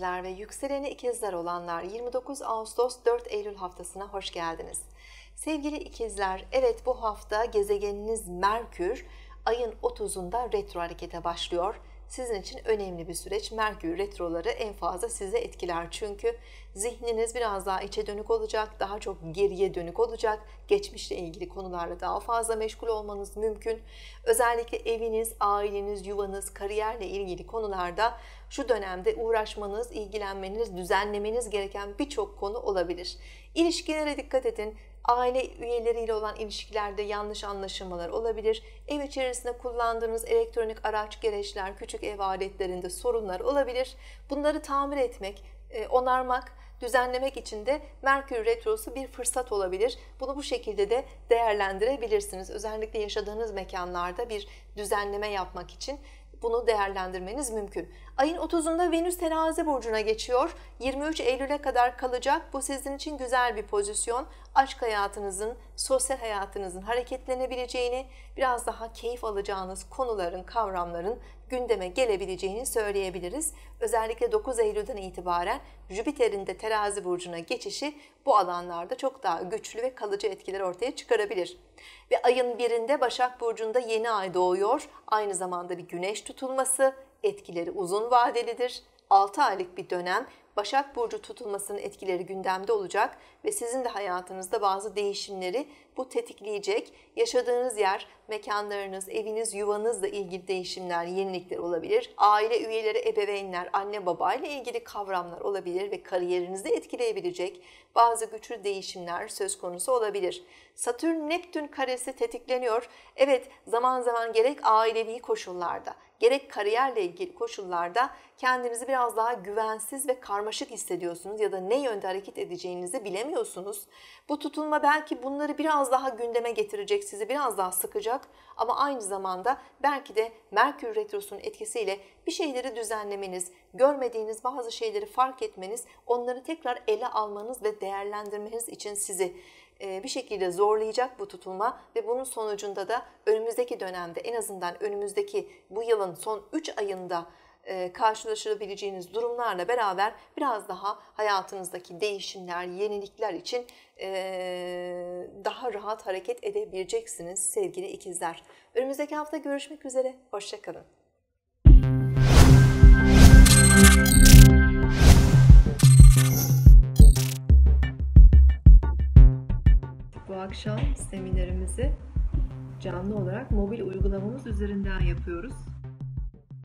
ikizler ve yükseleni ikizler olanlar 29 Ağustos 4 Eylül haftasına hoş geldiniz. Sevgili ikizler, evet bu hafta gezegeniniz Merkür ayın 30'unda retro harekete başlıyor sizin için önemli bir süreç. Merkür retroları en fazla size etkiler. Çünkü zihniniz biraz daha içe dönük olacak, daha çok geriye dönük olacak. Geçmişle ilgili konularla daha fazla meşgul olmanız mümkün. Özellikle eviniz, aileniz, yuvanız, kariyerle ilgili konularda şu dönemde uğraşmanız, ilgilenmeniz, düzenlemeniz gereken birçok konu olabilir. İlişkilere dikkat edin aile üyeleriyle olan ilişkilerde yanlış anlaşılmalar olabilir. Ev içerisinde kullandığınız elektronik araç, gereçler, küçük ev aletlerinde sorunlar olabilir. Bunları tamir etmek, e, onarmak, düzenlemek için de Merkür Retrosu bir fırsat olabilir. Bunu bu şekilde de değerlendirebilirsiniz. Özellikle yaşadığınız mekanlarda bir düzenleme yapmak için bunu değerlendirmeniz mümkün. Ayın 30'unda Venüs terazi burcuna geçiyor. 23 Eylül'e kadar kalacak. Bu sizin için güzel bir pozisyon. Aşk hayatınızın, sosyal hayatınızın hareketlenebileceğini, biraz daha keyif alacağınız konuların, kavramların gündeme gelebileceğini söyleyebiliriz. Özellikle 9 Eylül'den itibaren Jüpiter'in de terazi burcuna geçişi bu alanlarda çok daha güçlü ve kalıcı etkiler ortaya çıkarabilir. Ve ayın birinde Başak Burcu'nda yeni ay doğuyor. Aynı zamanda bir güneş tutulması, etkileri uzun vadelidir. 6 aylık bir dönem Başak Burcu tutulmasının etkileri gündemde olacak ve sizin de hayatınızda bazı değişimleri bu tetikleyecek. Yaşadığınız yer, mekanlarınız, eviniz, yuvanızla ilgili değişimler, yenilikler olabilir. Aile üyeleri, ebeveynler, anne baba ile ilgili kavramlar olabilir ve kariyerinizi etkileyebilecek bazı güçlü değişimler söz konusu olabilir. Satürn Neptün karesi tetikleniyor. Evet, zaman zaman gerek ailevi koşullarda, gerek kariyerle ilgili koşullarda kendinizi biraz daha güvensiz ve kar karmaşık hissediyorsunuz ya da ne yönde hareket edeceğinizi bilemiyorsunuz. Bu tutulma belki bunları biraz daha gündeme getirecek, sizi biraz daha sıkacak ama aynı zamanda belki de Merkür Retrosu'nun etkisiyle bir şeyleri düzenlemeniz, görmediğiniz bazı şeyleri fark etmeniz, onları tekrar ele almanız ve değerlendirmeniz için sizi e, bir şekilde zorlayacak bu tutulma ve bunun sonucunda da önümüzdeki dönemde en azından önümüzdeki bu yılın son 3 ayında e, karşılaşabileceğiniz durumlarla beraber biraz daha hayatınızdaki değişimler, yenilikler için e, daha rahat hareket edebileceksiniz sevgili ikizler. Önümüzdeki hafta görüşmek üzere, hoşçakalın. Bu akşam seminerimizi canlı olarak mobil uygulamamız üzerinden yapıyoruz.